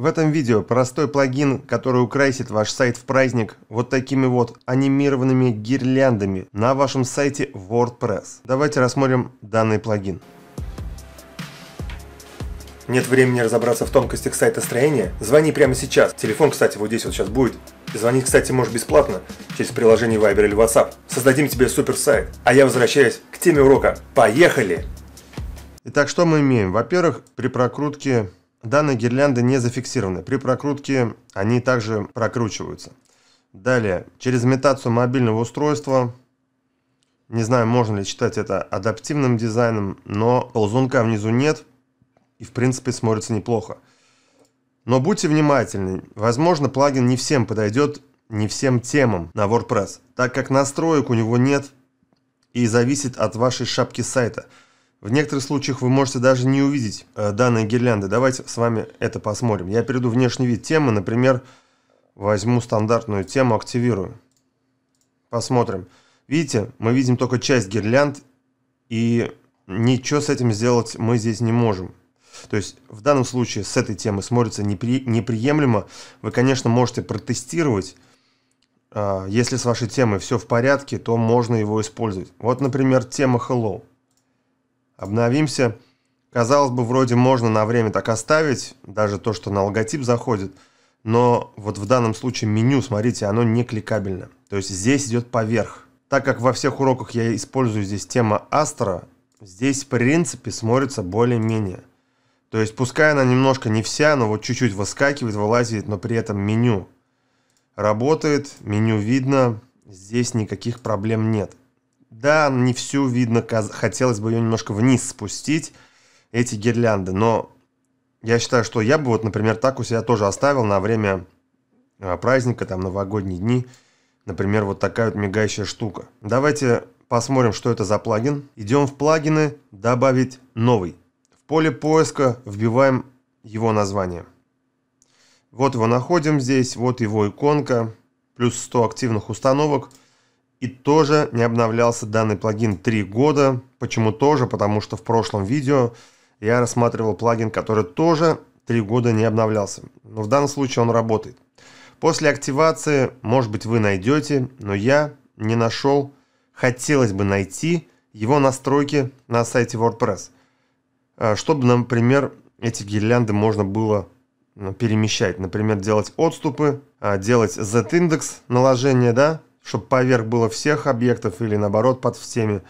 В этом видео простой плагин, который украсит ваш сайт в праздник вот такими вот анимированными гирляндами на вашем сайте WordPress. Давайте рассмотрим данный плагин. Нет времени разобраться в тонкостях сайта строения? Звони прямо сейчас. Телефон, кстати, вот здесь вот сейчас будет. Звонить, кстати, можешь бесплатно через приложение Viber или WhatsApp. Создадим тебе супер сайт. А я возвращаюсь к теме урока. Поехали! Итак, что мы имеем? Во-первых, при прокрутке Данные гирлянды не зафиксированы. При прокрутке они также прокручиваются. Далее, через имитацию мобильного устройства, не знаю, можно ли считать это адаптивным дизайном, но ползунка внизу нет и в принципе смотрится неплохо. Но будьте внимательны, возможно плагин не всем подойдет, не всем темам на WordPress, так как настроек у него нет и зависит от вашей шапки сайта – в некоторых случаях вы можете даже не увидеть э, данные гирлянды. Давайте с вами это посмотрим. Я перейду в внешний вид темы. Например, возьму стандартную тему, активирую. Посмотрим. Видите, мы видим только часть гирлянд, и ничего с этим сделать мы здесь не можем. То есть в данном случае с этой темы смотрится непри... неприемлемо. Вы, конечно, можете протестировать. Э, если с вашей темой все в порядке, то можно его использовать. Вот, например, тема Hello обновимся. Казалось бы, вроде можно на время так оставить, даже то, что на логотип заходит, но вот в данном случае меню, смотрите, оно не кликабельно. То есть здесь идет поверх. Так как во всех уроках я использую здесь тема Астра, здесь в принципе смотрится более-менее. То есть пускай она немножко не вся, но вот чуть-чуть выскакивает, вылазит, но при этом меню работает, меню видно, здесь никаких проблем нет. Да, не всю видно, хотелось бы ее немножко вниз спустить, эти гирлянды, но я считаю, что я бы вот, например, так у себя тоже оставил на время э, праздника, там, новогодние дни, например, вот такая вот мигающая штука. Давайте посмотрим, что это за плагин. Идем в плагины, добавить новый. В поле поиска вбиваем его название. Вот его находим здесь, вот его иконка, плюс 100 активных установок – и тоже не обновлялся данный плагин 3 года. Почему тоже? Потому что в прошлом видео я рассматривал плагин, который тоже 3 года не обновлялся. Но в данном случае он работает. После активации, может быть, вы найдете, но я не нашел. Хотелось бы найти его настройки на сайте WordPress, э, чтобы, например, эти гирлянды можно было э, перемещать. Например, делать отступы, э, делать Z-индекс наложения, да, чтобы поверх было всех объектов или наоборот под всеми.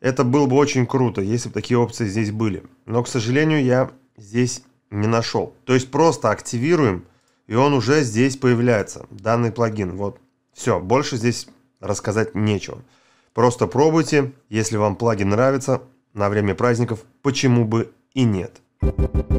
Это было бы очень круто, если бы такие опции здесь были. Но, к сожалению, я здесь не нашел. То есть просто активируем, и он уже здесь появляется, данный плагин. Вот, все, больше здесь рассказать нечего. Просто пробуйте, если вам плагин нравится, на время праздников, почему бы и нет. Thank you.